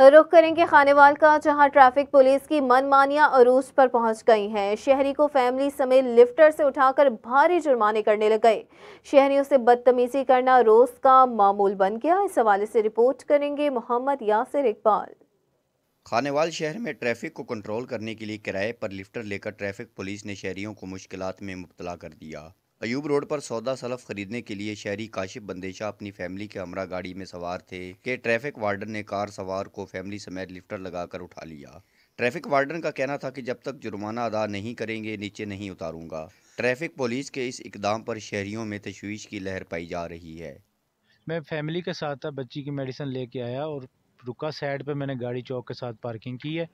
रुख करेंगे खानेवाल का जहां ट्रैफिक पुलिस की मनमानियां अरूज पर पहुंच गई हैं शहरी को फैमिली समेत लिफ्टर से उठाकर भारी जुर्माने करने लग गए शहरियों से बदतमीजी करना रोज का मामूल बन गया इस हवाले से रिपोर्ट करेंगे मोहम्मद यासिर इकबाल खानेवाल शहर में ट्रैफिक को कंट्रोल करने के लिए किराए पर लिफ्टर लेकर ट्रैफिक पुलिस ने शहरियों को मुश्किल में मुबतला कर दिया अयूब रोड पर सौदा सलफ खरीदने के लिए शहरी काशिप बंदेशा अपनी फैमिली के हमरा गाड़ी में सवार थे कि ट्रैफिक वार्डन ने कार सवार को फैमिली समेत लिफ्टर लगाकर उठा लिया ट्रैफिक वार्डन का कहना था कि जब तक जुर्माना अदा नहीं करेंगे नीचे नहीं उतारूंगा ट्रैफिक पुलिस के इस इकदाम पर शहरियों में तशवीश की लहर पाई जा रही है मैं फैमिली के साथ था बच्ची की मेडिसिन लेके आया और रुका साइड पे मैंने गाड़ी चौक के साथ पार्किंग की है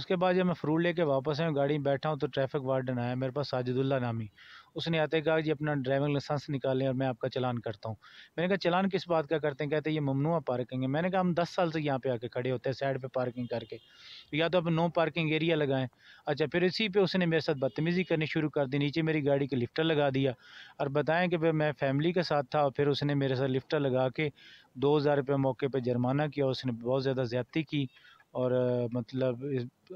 उसके बाद जब मैं फ्रूट लेके वापस आया गाड़ी में बैठा हूँ तो ट्रैफिक वार्डन आया मेरे पास साजिदुल्ला नामी उसने आते कहा जी अपना ड्राइविंग लाइसेंस निकालें और मैं आपका चलान करता हूँ मैंने कहा चलान किस बात का करते हैं कहते हैं ये ममनुआ पार्किंग है मैंने कहा हम दस साल से यहाँ पे आके खड़े होते हैं साइड पे पार्किंग करके या तो आप नो पार्किंग एरिया लगाएं अच्छा फिर इसी पे उसने मेरे साथ बदतमीज़ी करनी शुरू कर दी नीचे मेरी गाड़ी के लिफ्टर लगा दिया और बताएं कि भाई मैं फैमिली के साथ था और फिर उसने मेरे साथ लिफ्टर लगा के दो हज़ार रुपये मौके पर जुर्माना किया उसने बहुत ज़्यादा ज़्यादती की और मतलब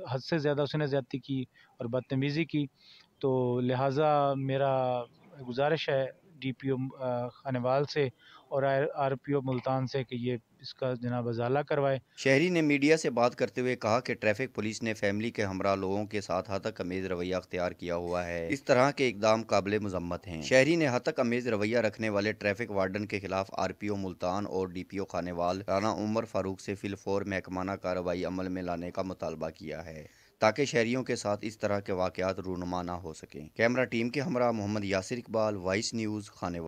हद से ज़्यादा उसने ज़्यादती की और बदतमीज़ी की तो लिहाजा मेरा गुजारिश है डी पी ओ खानेवाल से और आर पी ओ मुल्तान से कि ये इसका जनाब अजाला करवाए शहरी ने मीडिया से बात करते हुए कहा कि ट्रैफिक पुलिस ने फैमिली के हमरा लोगों के साथ हतक अमेज रवैया अख्तियार किया हुआ है इस तरह के इकदाम काबिल मजम्मत हैं शहरी ने हतक अमेज रवैया रखने वाले ट्रैफिक वार्डन के खिलाफ आर पी ओ मुल्तान और D P O Khanewal Rana Umar Farooq से फिलफोर महकमाना कार्रवाई अमल में लाने का मुतालबा किया है ताकि शहरीों के साथ इस तरह के वाक़त रूनमाना हो सकें कैमरा टीम के हमरा मोहम्मद यासिर इकबाल वाइस न्यूज़ खाने